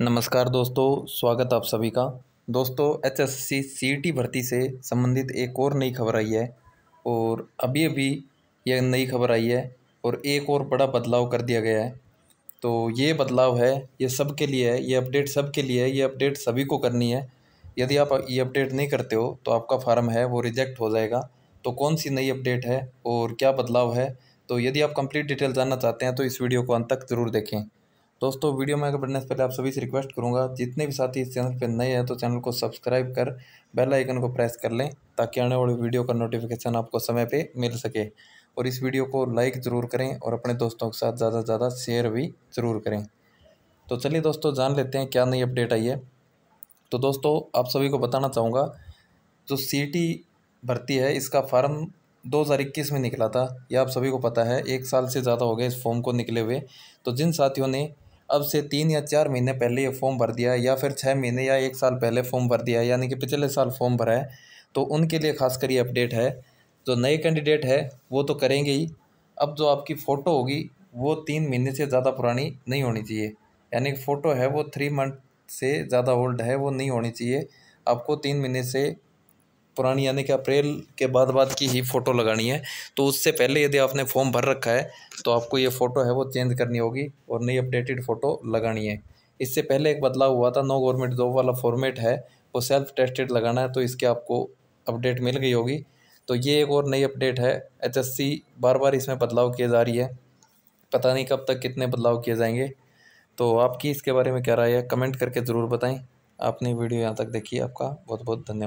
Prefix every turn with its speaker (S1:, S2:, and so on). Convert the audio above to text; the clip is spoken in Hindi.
S1: नमस्कार दोस्तों स्वागत आप सभी का दोस्तों H S C C T e भर्ती से संबंधित एक और नई खबर आई है और अभी अभी यह नई खबर आई है और एक और बड़ा बदलाव कर दिया गया है तो ये बदलाव है ये सब के लिए है ये अपडेट सब के लिए है ये अपडेट सभी को करनी है यदि आप ये अपडेट नहीं करते हो तो आपका फार्म है वो रिजेक्ट हो जाएगा तो कौन सी नई अपडेट है और क्या बदलाव है तो यदि आप कंप्लीट डिटेल जानना चाहते हैं तो इस वीडियो को अंत तक ज़रूर देखें दोस्तों वीडियो में आगे बढ़ने से पहले आप सभी से रिक्वेस्ट करूंगा जितने भी साथी इस चैनल पर नए हैं तो चैनल को सब्सक्राइब कर बेल आइकन को प्रेस कर लें ताकि आने वाली वीडियो का नोटिफिकेशन आपको समय पे मिल सके और इस वीडियो को लाइक ज़रूर करें और अपने दोस्तों के साथ ज़्यादा से ज़्यादा शेयर भी ज़रूर करें तो चलिए दोस्तों जान लेते हैं क्या नई अपडेट आई है तो दोस्तों आप सभी को बताना चाहूँगा जो सी भर्ती है इसका फार्म इक्कीस में निकला था यह आप सभी को पता है एक साल से ज़्यादा हो गया इस फॉर्म को निकले हुए तो जिन साथियों ने अब से तीन या चार महीने पहले ये फॉर्म भर दिया है या फिर छः महीने या एक साल पहले फॉर्म भर दिया है यानी कि पिछले साल फॉर्म भरा है तो उनके लिए खासकर ये अपडेट है जो नए कैंडिडेट है वो तो करेंगे ही अब जो आपकी फ़ोटो होगी वो तीन महीने से ज़्यादा पुरानी नहीं होनी चाहिए यानी कि फ़ोटो है वो थ्री मंथ से ज़्यादा ओल्ड है वो नहीं होनी चाहिए आपको तीन महीने से पुरानी यानी कि अप्रैल के बाद बाद की ही फ़ोटो लगानी है तो उससे पहले यदि आपने फॉर्म भर रखा है तो आपको ये फ़ोटो है वो चेंज करनी होगी और नई अपडेटेड फ़ोटो लगानी है इससे पहले एक बदलाव हुआ था नो गवर्नमेंट जॉब वाला फॉर्मेट है वो सेल्फ टेस्टेड लगाना है तो इसके आपको अपडेट मिल गई होगी तो ये एक और नई अपडेट है एच बार बार इसमें बदलाव किए जा रही है पता नहीं कब तक कितने बदलाव किए जाएंगे तो आपकी इसके बारे में क्या राय है कमेंट करके ज़रूर बताएं आपने वीडियो यहाँ तक देखी आपका बहुत बहुत धन्यवाद